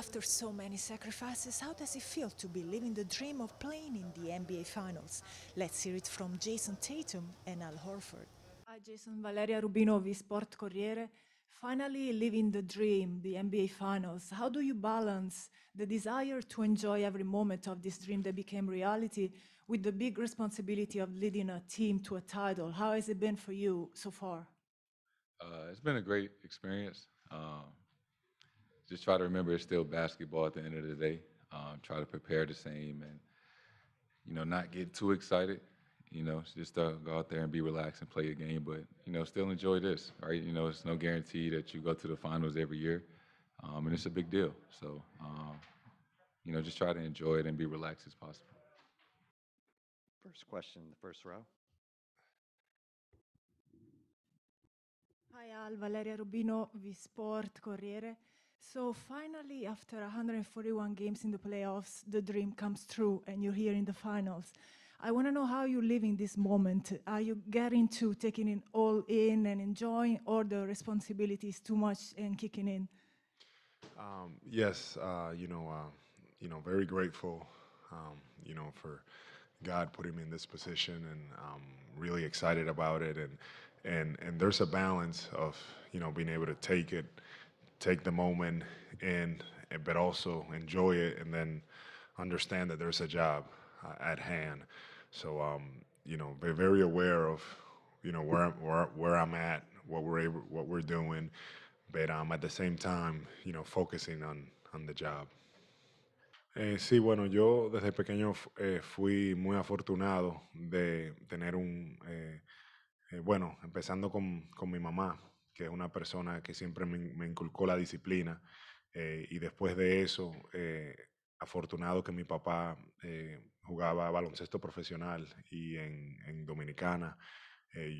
After so many sacrifices, how does it feel to be living the dream of playing in the NBA Finals? Let's hear it from Jason Tatum and Al Horford. Hi, Jason Valeria Rubinovi, Sport Corriere. Finally, living the dream, the NBA Finals. How do you balance the desire to enjoy every moment of this dream that became reality with the big responsibility of leading a team to a title? How has it been for you so far? Uh, it's been a great experience. Um, just try to remember it's still basketball at the end of the day. Um, try to prepare the same and, you know, not get too excited. You know, just uh, go out there and be relaxed and play your game, but, you know, still enjoy this, right? You know, it's no guarantee that you go to the finals every year, um, and it's a big deal. So, um, you know, just try to enjoy it and be relaxed as possible. First question, the first row. Hi, Al, Valeria Rubino, V Sport Corriere. So finally, after 141 games in the playoffs, the dream comes true and you're here in the finals. I want to know how you're living this moment. Are you getting to taking it all in and enjoying, or the responsibilities too much and kicking in? Um, yes, uh, you know, uh, you know, very grateful, um, you know, for God putting me in this position, and I'm um, really excited about it. And and and there's a balance of you know being able to take it take the moment and but also enjoy it and then understand that there's a job uh, at hand. So um, you know, be very aware of you know where where where I'm at, what we're able, what we're doing, but um, at the same time, you know, focusing on on the job. Eh, sí, bueno, yo desde pequeño eh, fui muy afortunado de tener un, eh, eh bueno, empezando con, con mi mamá, es una persona que siempre me, inculcó la disciplina. Eh, y después de eso, eh, afortunado que mi papá eh, jugaba baloncesto profesional y en, Dominicana,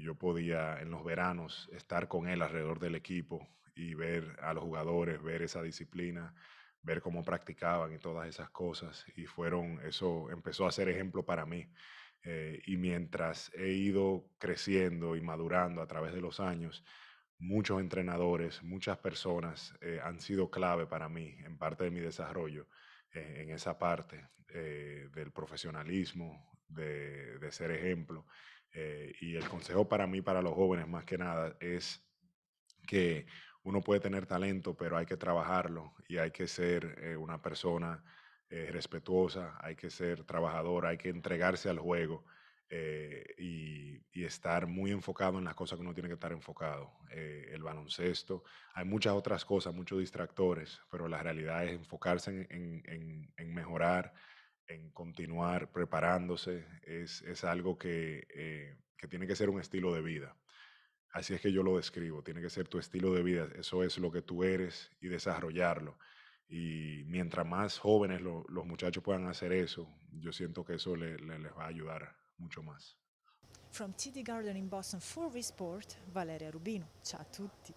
yo podía en los veranos estar con él alrededor del equipo y ver a los jugadores, ver esa disciplina, ver cómo practicaban y todas esas cosas. Y fueron, eso empezó a ser ejemplo para mí. y mientras he ido creciendo y madurando a través de los años, muchos entrenadores, muchas personas eh, han sido clave para mí en parte de mi desarrollo, eh, en esa parte eh, del profesionalismo, de ser ejemplo. y el consejo para mí, para los jóvenes más que nada, es que uno puede tener talento, pero hay que trabajarlo y hay que ser una persona respetuosa, hay que ser trabajadora, hay que entregarse al juego. Eh, y, estar muy enfocado en las cosas que uno tiene que estar enfocado. Eh, el baloncesto, hay muchas otras cosas, muchos distractores, pero la realidad es enfocarse en, en, en, mejorar, en continuar preparándose, es, es algo que, eh, que, tiene que ser un estilo de vida. Así es que yo lo describo, tiene que ser tu estilo de vida, eso es lo que tú eres y desarrollarlo. Y mientras más jóvenes los muchachos puedan hacer eso, yo siento que eso les va a ayudar mucho más. From TD Garden in Boston for Resport, Valeria Rubino. Ciao a tutti.